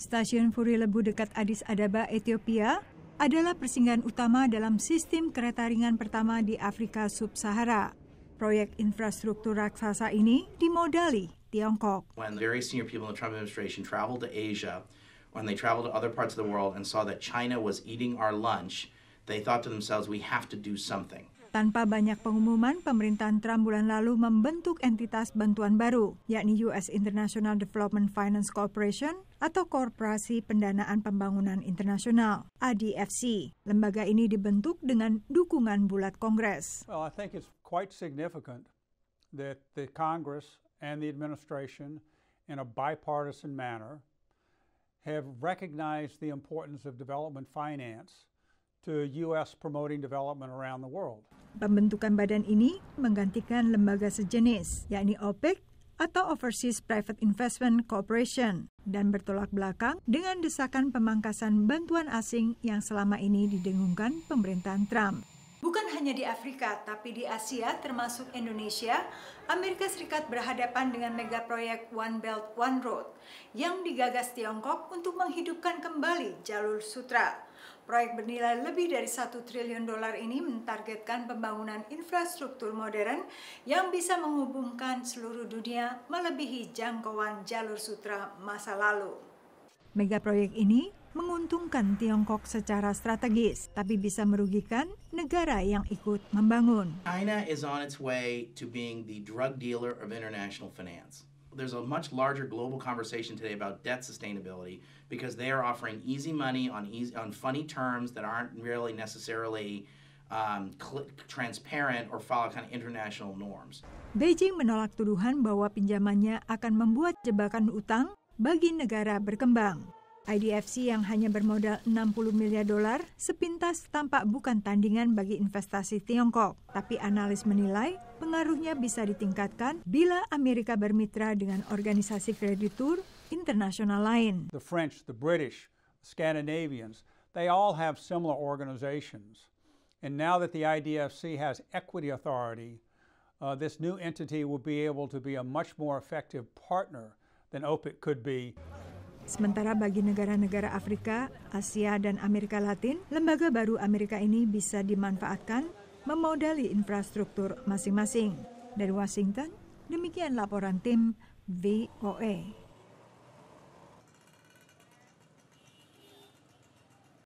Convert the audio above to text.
Stasiun Furilebu dekat Addis Ababa, Ethiopia, adalah persinggahan utama dalam sistem kereta ringan pertama di Afrika Sub-Sahara. Proyek infrastruktur raksasa ini dimodali Tiongkok. When very senior people in the Trump administration traveled to Asia, when they traveled to other parts of the world and saw that China was eating our lunch, they thought to themselves, we have to do something. Tanpa banyak pengumuman, pemerintahan Trump bulan lalu membentuk entitas bantuan baru, yakni US International Development Finance Corporation atau Korporasi Pendanaan Pembangunan Internasional (ADFC). Lembaga ini dibentuk dengan dukungan bulat Kongres. Well, I think it's quite significant that the Congress and the administration in a bipartisan manner have recognized the importance of development finance Pembentukan badan ini menggantikan lembaga sejenis, yakni OPEC atau Overseas Private Investment Corporation dan bertolak belakang dengan desakan pemangkasan bantuan asing yang selama ini didengungkan pemerintahan Trump. Bukan hanya di Afrika, tapi di Asia termasuk Indonesia, Amerika Serikat berhadapan dengan mega proyek One Belt One Road yang digagas Tiongkok untuk menghidupkan kembali jalur sutra. Proyek bernilai lebih dari 1 triliun dolar ini mentargetkan pembangunan infrastruktur modern yang bisa menghubungkan seluruh dunia melebihi jangkauan jalur sutra masa lalu. Mega proyek ini menguntungkan Tiongkok secara strategis, tapi bisa merugikan negara yang ikut membangun. China is on its way to being the drug dealer of international finance. there's a much larger global conversation today about debt sustainability because they are offering easy money on easy on funny terms that aren't really necessarily um, transparent or follow kind of international norms. Beijing menolak tuduhan bahwa pinjamannya akan membuat jebakan utang bagi negara berkembang. IDFC yang hanya bermodal 60 miliar dolar sepintas tampak bukan tandingan bagi investasi Tiongkok. Tapi analis menilai pengaruhnya bisa ditingkatkan bila Amerika bermitra dengan organisasi kreditur internasional lain. The French, the British, Scandinavians, they all have similar organizations. And now that the IDFC has equity authority, uh, this new entity will be able to be a much more effective partner than OPIC could be. Sementara bagi negara-negara Afrika, Asia, dan Amerika Latin, lembaga baru Amerika ini bisa dimanfaatkan memodali infrastruktur masing-masing. Dari Washington, demikian laporan tim VOA. E.